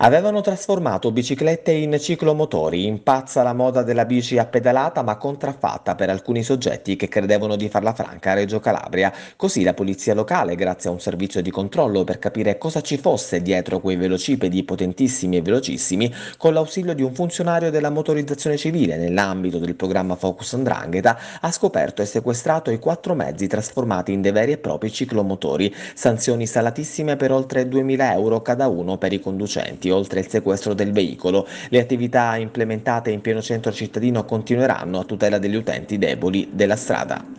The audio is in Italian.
Avevano trasformato biciclette in ciclomotori, impazza la moda della bici a pedalata ma contraffatta per alcuni soggetti che credevano di farla franca a Reggio Calabria. Così la polizia locale, grazie a un servizio di controllo per capire cosa ci fosse dietro quei velocipedi potentissimi e velocissimi, con l'ausilio di un funzionario della motorizzazione civile nell'ambito del programma Focus Andrangheta, ha scoperto e sequestrato i quattro mezzi trasformati in dei veri e propri ciclomotori, sanzioni salatissime per oltre 2.000 euro cada uno per i conducenti documenti, oltre il sequestro del veicolo. Le attività implementate in pieno centro cittadino continueranno a tutela degli utenti deboli della strada.